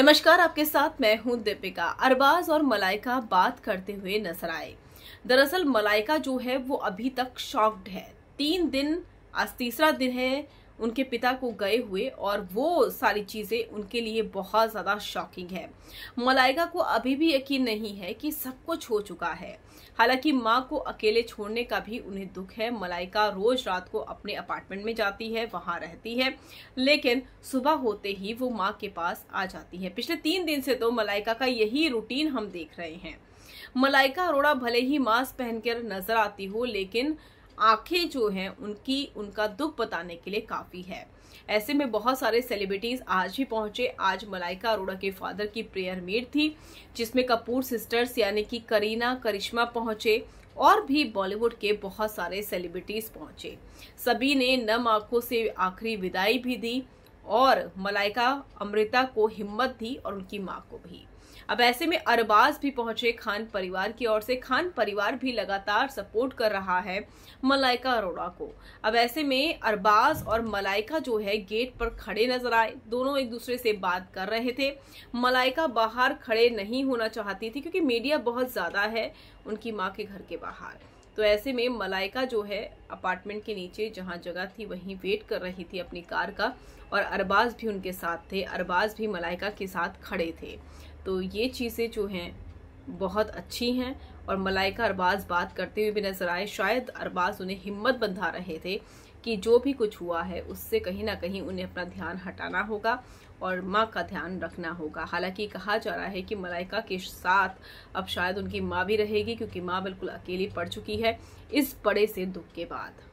नमस्कार आपके साथ मैं हूं दीपिका अरबाज और मलाइका बात करते हुए नजर आए दरअसल मलाइका जो है वो अभी तक शॉक्ड है तीन दिन आज तीसरा दिन है उनके पिता को गए हुए और वो सारी चीज़ें उनके लिए बहुत ज़्यादा शॉकिंग है मलाइका को अभी भी यकीन नहीं है कि सब कुछ हो चुका है हालांकि माँ को अकेले छोड़ने का भी उन्हें दुख है मलाइका रोज रात को अपने अपार्टमेंट में जाती है वहाँ रहती है लेकिन सुबह होते ही वो माँ के पास आ जाती है पिछले तीन दिन से तो मलाइका का यही रूटीन हम देख रहे हैं मलाइका अरोड़ा भले ही मास्क पहनकर नजर आती हो लेकिन आंखें जो हैं उनकी उनका दुख बताने के लिए काफ़ी है ऐसे में बहुत सारे सेलिब्रिटीज़ आज भी पहुंचे आज मलाइका अरोड़ा के फादर की प्रेयर मीट थी जिसमें कपूर सिस्टर्स यानी कि करीना करिश्मा पहुंचे और भी बॉलीवुड के बहुत सारे सेलिब्रिटीज़ पहुंचे सभी ने नम आंखों से आखिरी विदाई भी दी और मलाइका अमृता को हिम्मत दी और उनकी माँ को भी अब ऐसे में अरबाज भी पहुंचे खान परिवार की ओर से खान परिवार भी लगातार सपोर्ट कर रहा है मलाइका अरोड़ा को अब ऐसे में अरबाज और मलाइका जो है गेट पर खड़े नजर आए दोनों एक दूसरे से बात कर रहे थे मलाइका बाहर खड़े नहीं होना चाहती थी क्योंकि मीडिया बहुत ज़्यादा है उनकी माँ के घर के बाहर तो ऐसे में मलाइका जो है अपार्टमेंट के नीचे जहाँ जगह थी वहीं वेट कर रही थी अपनी कार का और अरबाज भी उनके साथ थे अरबाज भी मलाइका के साथ खड़े थे तो ये चीज़ें जो हैं बहुत अच्छी हैं और मलाइका अरबाज बात करते हुए भी नजर आए शायद अरबाज उन्हें हिम्मत बंधा रहे थे कि जो भी कुछ हुआ है उससे कहीं ना कहीं उन्हें अपना ध्यान हटाना होगा और माँ का ध्यान रखना होगा हालांकि कहा जा रहा है कि मलाइका के साथ अब शायद उनकी माँ भी रहेगी क्योंकि माँ बिल्कुल अकेली पड़ चुकी है इस बड़े से दुख के बाद